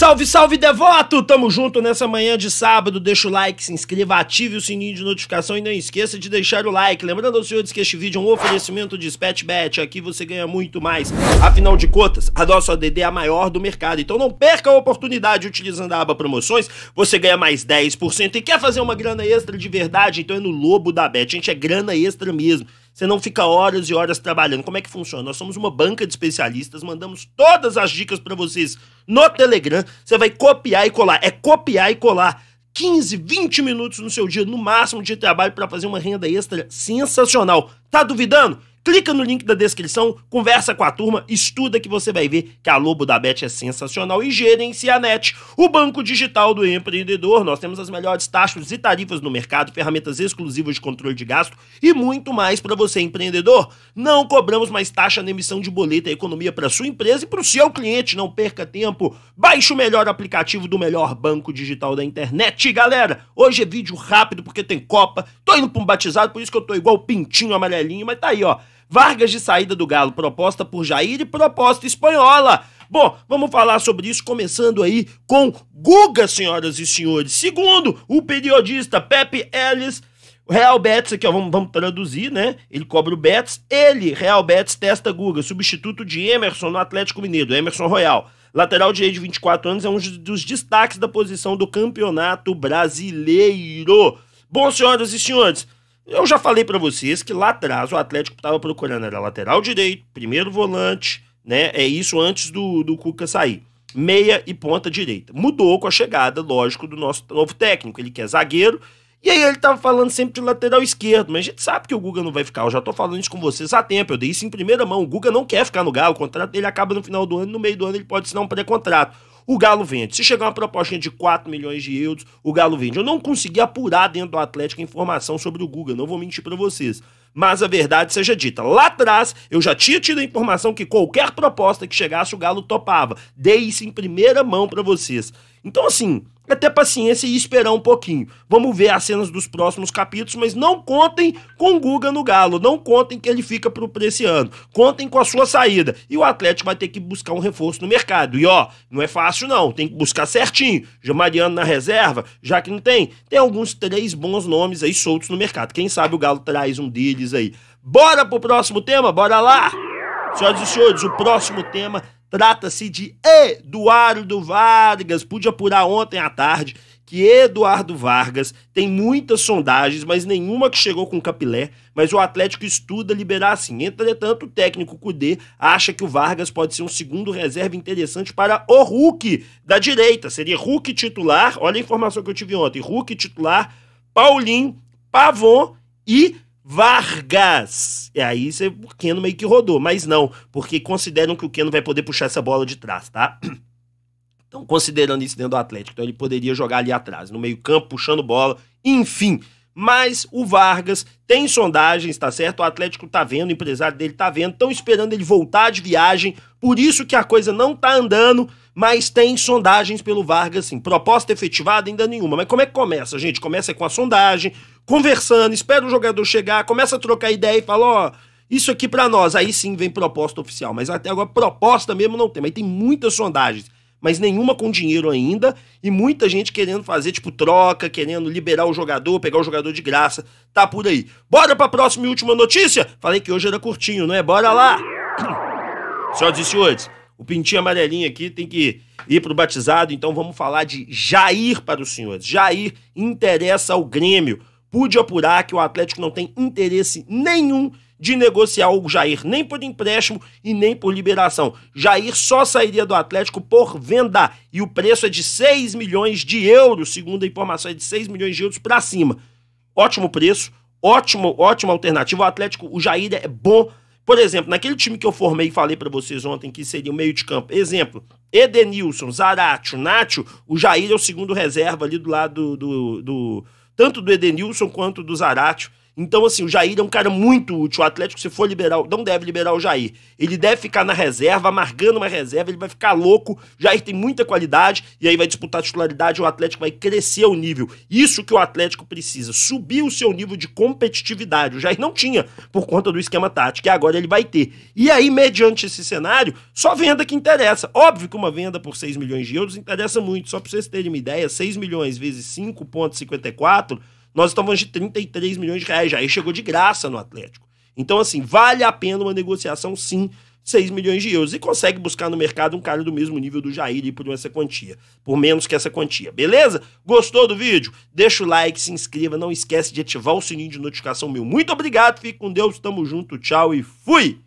Salve, salve, devoto! Tamo junto nessa manhã de sábado. Deixa o like, se inscreva, ative o sininho de notificação e não esqueça de deixar o like. Lembrando aos senhores que este vídeo é um oferecimento de SpatBet. Aqui você ganha muito mais. Afinal de contas, a nossa ODD é a maior do mercado. Então não perca a oportunidade utilizando a aba promoções. Você ganha mais 10% e quer fazer uma grana extra de verdade? Então é no Lobo da Bet. Gente, é grana extra mesmo. Você não fica horas e horas trabalhando. Como é que funciona? Nós somos uma banca de especialistas, mandamos todas as dicas para vocês no Telegram. Você vai copiar e colar. É copiar e colar. 15, 20 minutos no seu dia, no máximo, de trabalho para fazer uma renda extra sensacional. Tá duvidando? Clica no link da descrição, conversa com a turma, estuda que você vai ver que a Lobo da Bet é sensacional e gerencia a NET, o banco digital do empreendedor. Nós temos as melhores taxas e tarifas no mercado, ferramentas exclusivas de controle de gasto e muito mais para você, empreendedor. Não cobramos mais taxa na emissão de boleto e é economia para sua empresa e para o seu cliente. Não perca tempo. Baixe o melhor aplicativo do melhor banco digital da internet, galera. Hoje é vídeo rápido porque tem Copa. Tô indo para um batizado, por isso que eu tô igual pintinho amarelinho, mas tá aí, ó. Vargas de saída do Galo, proposta por Jair e proposta espanhola. Bom, vamos falar sobre isso começando aí com Guga, senhoras e senhores. Segundo o periodista Pepe Ellis, Real Betis, aqui ó, vamos, vamos, traduzir, né? Ele cobra o Betis, ele, Real Betis, testa Guga, substituto de Emerson no Atlético Mineiro, Emerson Royal. Lateral direito de 24 anos é um dos destaques da posição do Campeonato Brasileiro. Bom, senhoras e senhores, eu já falei para vocês que lá atrás o Atlético estava procurando era lateral direito, primeiro volante, né? É isso antes do, do Cuca sair. Meia e ponta direita. Mudou com a chegada, lógico, do nosso novo técnico. Ele quer é zagueiro. E aí ele tava falando sempre de lateral esquerdo, mas a gente sabe que o Guga não vai ficar. Eu já tô falando isso com vocês há tempo. Eu dei isso em primeira mão. O Guga não quer ficar no Galo. O contrato dele acaba no final do ano, no meio do ano ele pode assinar um pré-contrato o Galo vende. Se chegar uma proposta de 4 milhões de euros, o Galo vende. Eu não consegui apurar dentro do Atlético informação sobre o Guga, não vou mentir para vocês. Mas a verdade seja dita, lá atrás eu já tinha tido a informação que qualquer proposta que chegasse o Galo topava. Dei isso em primeira mão para vocês. Então assim, até ter paciência e esperar um pouquinho. Vamos ver as cenas dos próximos capítulos, mas não contem com o Guga no Galo, não contem que ele fica pro, pra esse ano, contem com a sua saída. E o Atlético vai ter que buscar um reforço no mercado. E ó, não é fácil não, tem que buscar certinho. Já Mariano na reserva, já que não tem, tem alguns três bons nomes aí soltos no mercado. Quem sabe o Galo traz um deles aí. Bora pro próximo tema? Bora lá! Senhoras e senhores, o próximo tema Trata-se de Eduardo Vargas. Pude apurar ontem à tarde que Eduardo Vargas tem muitas sondagens, mas nenhuma que chegou com capilé, mas o Atlético estuda liberar assim. Entretanto, o técnico Cudê acha que o Vargas pode ser um segundo reserva interessante para o Hulk da direita. Seria Hulk titular, olha a informação que eu tive ontem, Hulk titular, Paulinho, Pavon e Vargas. E é, aí você, o Keno meio que rodou, mas não, porque consideram que o Keno vai poder puxar essa bola de trás, tá? Então, considerando isso dentro do Atlético, então ele poderia jogar ali atrás, no meio-campo, puxando bola, enfim. Mas o Vargas tem sondagens, tá certo? O Atlético tá vendo, o empresário dele tá vendo, estão esperando ele voltar de viagem, por isso que a coisa não tá andando, mas tem sondagens pelo Vargas, sim. Proposta efetivada ainda nenhuma. Mas como é que começa, gente? Começa com a sondagem, conversando, espera o jogador chegar, começa a trocar ideia e fala, ó, oh, isso aqui para nós. Aí sim vem proposta oficial, mas até agora proposta mesmo não tem, mas tem muitas sondagens, mas nenhuma com dinheiro ainda e muita gente querendo fazer tipo troca, querendo liberar o jogador, pegar o jogador de graça, tá por aí. Bora para próxima e última notícia? Falei que hoje era curtinho, não é? Bora lá. Senhoras e senhores, o pintinho amarelinho aqui tem que ir pro batizado, então vamos falar de Jair para os senhores. Jair interessa ao Grêmio pude apurar que o Atlético não tem interesse nenhum de negociar o Jair, nem por empréstimo e nem por liberação. Jair só sairia do Atlético por venda e o preço é de 6 milhões de euros, segundo a informação, é de 6 milhões de euros para cima. Ótimo preço, ótimo, ótima alternativa. O Atlético, o Jair é bom por exemplo, naquele time que eu formei e falei para vocês ontem que seria o meio de campo. Exemplo, Edenilson, Zaratio, Nacho, o Jair é o segundo reserva ali do lado do, do, do tanto do Edenilson quanto do Zaratio. Então, assim, o Jair é um cara muito útil. O Atlético, se for liberal, não deve liberar o Jair. Ele deve ficar na reserva, amargando uma reserva, ele vai ficar louco. O Jair tem muita qualidade e aí vai disputar a titularidade. O Atlético vai crescer o nível. Isso que o Atlético precisa, subir o seu nível de competitividade. O Jair não tinha por conta do esquema tático e agora ele vai ter. E aí, mediante esse cenário, só venda que interessa. Óbvio que uma venda por 6 milhões de euros interessa muito. Só para vocês terem uma ideia, 6 milhões vezes 5,54 nós estamos de 33 milhões de reais, aí chegou de graça no Atlético. Então, assim, vale a pena uma negociação, sim, 6 milhões de euros. E consegue buscar no mercado um cara do mesmo nível do Jair e por essa quantia. Por menos que essa quantia. Beleza? Gostou do vídeo? Deixa o like, se inscreva, não esquece de ativar o sininho de notificação meu. Muito obrigado, fique com Deus, tamo junto, tchau e fui!